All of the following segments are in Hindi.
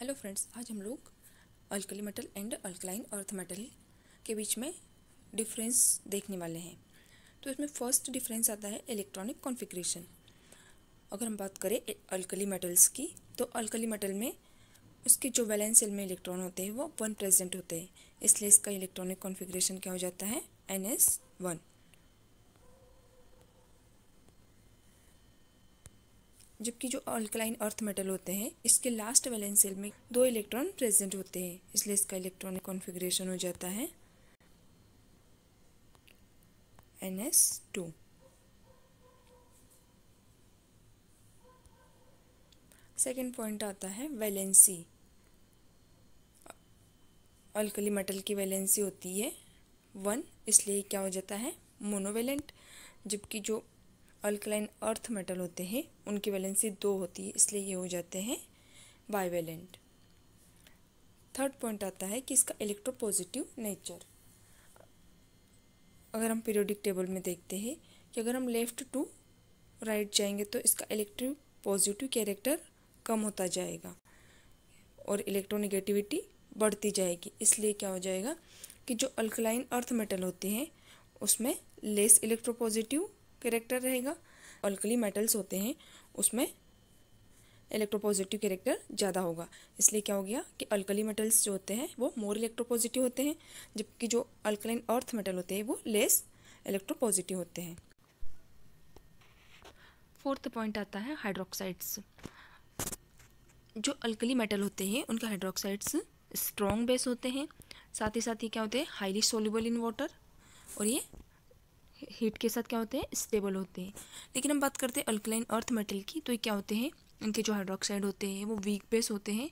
हेलो फ्रेंड्स आज हम लोग alkali metal and alkaline earth metal के बीच में डिफरेंस देखने वाले हैं तो इसमें फर्स्ट डिफरेंस आता है इलेक्ट्रॉनिक कॉन्फ़िगरेशन अगर हम बात करें अल्कली मेटल्स की तो अल्कली मेटल में उसके जो वैलेंस सेल में इलेक्ट्रॉन होते हैं वो वन प्रेजेंट होते हैं इसलिए इसका इलेक्ट्रॉनिक कॉन्फ़िगरेशन क्या हो जाता है एन एस वन जबकि जो अल्कलाइन अर्थ मेटल होते हैं इसके लास्ट वैलेंस सेल में दो इलेक्ट्रॉन प्रेजेंट होते हैं इसलिए इसका इलेक्ट्रॉनिक कॉन्फ़िगरेशन हो जाता है n s two second point आता है वैलेंसी अल्कली मेटल की वैलेंसी होती है वन इसलिए क्या हो जाता है मोनोवेलेंट जबकि जो अल्कलाइन अर्थ मेटल होते हैं उनकी वैलेंसी दो होती है इसलिए ये हो जाते हैं बाइवेलेंट थर्ड पॉइंट आता है कि इसका इलेक्ट्रोपॉजिटिव नेचर अगर हम पीरियोडिक टेबल में देखते हैं कि अगर हम लेफ़्ट टू राइट जाएंगे तो इसका इलेक्ट्रिक पॉजिटिव कैरेक्टर कम होता जाएगा और इलेक्ट्रोनिगेटिविटी बढ़ती जाएगी इसलिए क्या हो जाएगा कि जो अल्कलाइन अर्थ मेटल होते हैं उसमें लेस इलेक्ट्रोपॉजिटिव कैरेक्टर रहेगा अल्कली मेटल्स होते हैं उसमें इलेक्ट्रोपॉजिटिव कैरेक्टर ज़्यादा होगा इसलिए क्या हो गया कि अल्कली मेटल्स जो होते हैं वो मोर इलेक्ट्रोपॉजिटिव होते हैं जबकि जो अल्कलाइन अर्थ मेटल होते हैं वो लेस इलेक्ट्रोपॉजिटिव होते हैं फोर्थ पॉइंट आता है हाइड्रोक्साइड्स जो अल्कली मेटल होते हैं उनके हाइड्रोक्साइड्स स्ट्रॉन्ग बेस होते हैं साथ ही साथ ये क्या होते हैं हाईली सोल्यूबल इन वाटर और ये हीट के साथ क्या होते हैं स्टेबल होते हैं लेकिन हम बात करते हैं अल्कलाइन अर्थ मेटल की तो ये क्या होते हैं इनके जो हाइड्रोक्साइड होते हैं वो वीक बेस होते हैं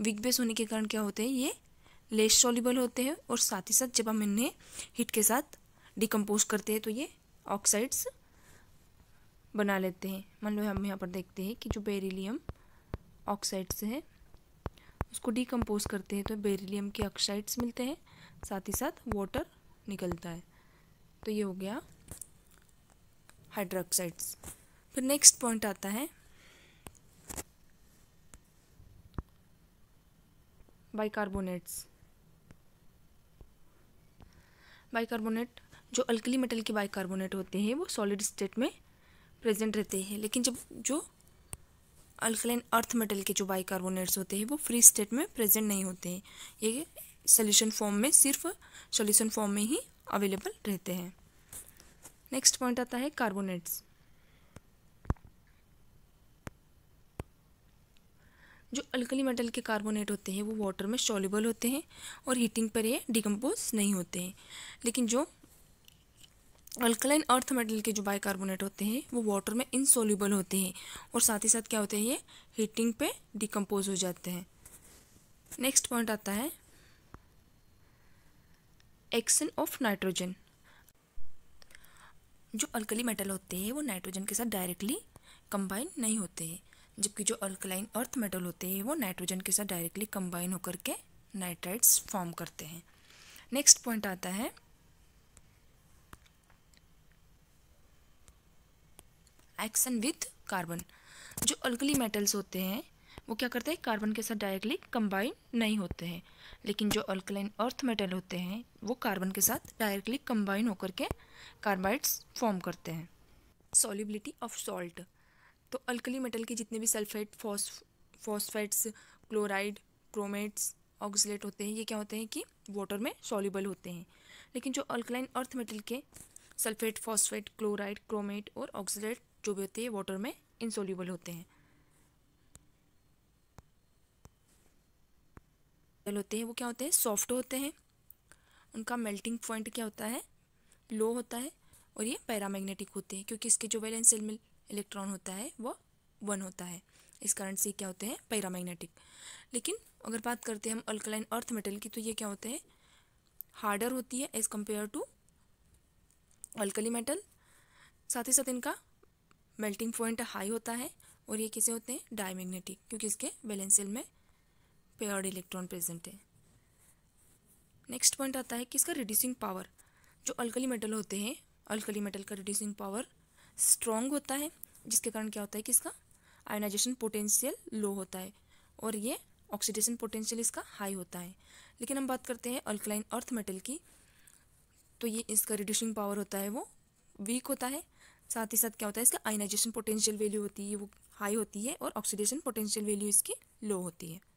वीक बेस होने के कारण क्या होते हैं ये लेस सॉल्यूबल होते हैं और साथ ही साथ जब हम इन्हें हीट के साथ डिकम्पोज करते हैं तो ये ऑक्साइड्स बना लेते हैं मान लो हम यहाँ पर देखते हैं कि जो बेरिलियम ऑक्साइड्स हैं उसको डिकम्पोज करते हैं तो बेरिलियम के ऑक्साइड्स मिलते हैं साथ ही साथ वाटर निकलता है तो ये हो गया हाइड्रोक्साइड्स फिर नेक्स्ट पॉइंट आता है बाइकार्बोनेट्स बाइकार्बोनेट जो अल्कली मेटल के बाइकार्बोनेट होते हैं वो सॉलिड स्टेट में प्रेजेंट रहते हैं लेकिन जब जो अल्कलाइन अर्थ मेटल के जो बाइकार्बोनेट्स होते हैं वो फ्री स्टेट में प्रेजेंट नहीं होते हैं ये सोल्यूशन फॉर्म में सिर्फ सोल्यूशन फॉर्म में ही अवेलेबल रहते हैं नेक्स्ट पॉइंट आता है कार्बोनेट्स जो अल्कली मेटल के कार्बोनेट होते हैं वो वाटर में सॉल्यूबल होते हैं और हीटिंग पर ये डिकम्पोज नहीं होते हैं लेकिन जो अल्कलाइन अर्थ मेटल के जो कार्बोनेट होते हैं वो वाटर में इनसॉल्यूबल होते हैं और साथ ही साथ क्या होते हैं ये हीटिंग पे डिकम्पोज हो जाते हैं नेक्स्ट पॉइंट आता है एक्शन ऑफ नाइट्रोजन जो अल्कली मेटल होते हैं वो नाइट्रोजन के साथ डायरेक्टली कंबाइन नहीं होते हैं जबकि जो अल्कलाइन अर्थ मेटल होते हैं वो नाइट्रोजन के साथ डायरेक्टली कंबाइन होकर के नाइट्राइड्स फॉर्म करते हैं नेक्स्ट पॉइंट आता है एक्शन विथ कार्बन जो अल्कली मेटल्स होते हैं वो क्या करते हैं कार्बन के साथ डायरेक्टली कंबाइन नहीं होते हैं लेकिन जो अल्कलाइन अर्थ मेटल होते हैं वो कार्बन के साथ डायरेक्टली कंबाइन होकर के कार्बाइड्स फॉर्म करते हैं सॉलिबिलिटी ऑफ सॉल्ट तो अल्कली मेटल के जितने भी sulphate phos phosphates chloride chromates oxalate होते हैं ये क्या होते हैं कि वाटर में सॉल्यूबल होते हैं लेकिन जो अल्कलाइन अर्थ मेटल के सल्फेट फॉस्फेट क्लोराइड क्रोमेट और ऑक्सलेट जो भी होते हैं वाटर में इनसोल्यूबल होते हैं होते हैं वो क्या होते हैं सॉफ्ट होते हैं उनका मेल्टिंग पॉइंट क्या होता है लो होता है और ये पैरामैग्नेटिक होते हैं क्योंकि इसके जो वैलेंस सेल में इलेक्ट्रॉन होता है वो वन होता है इस कारण से क्या होते हैं पैरामैग्नेटिक लेकिन अगर बात करते हैं हम अल्कलाइन अर्थ मेटल की तो ये क्या होते हैं हार्डर होती है as compare to alkali metal साथ ही साथ इनका मेल्टिंग पॉइंट हाई होता है और ये कैसे होते हैं डायमैग्नेटिक क्योंकि इसके बैलेंस सेल में पेयर्ड इलेक्ट्रॉन प्रेजेंट है नेक्स्ट पॉइंट आता है कि इसका रिड्यूसिंग पावर जो अल्कली मेटल होते हैं अल्कली मेटल का रिड्यूसिंग पावर स्ट्रॉन्ग होता है जिसके कारण क्या होता है कि इसका आयोनाइजेशन पोटेंशियल लो होता है और ये ऑक्सीडेशन पोटेंशियल इसका हाई होता है लेकिन हम बात करते हैं अल्कलाइन अर्थ मेटल की तो ये इसका रिड्यूसिंग पावर होता है वो वीक होता है साथ ही साथ क्या होता है इसका आयनाइजेशन पोटेंशियल वैल्यू होती है वो हाई होती है और ऑक्सीडेशन पोटेंशियल वैल्यू इसकी लो होती है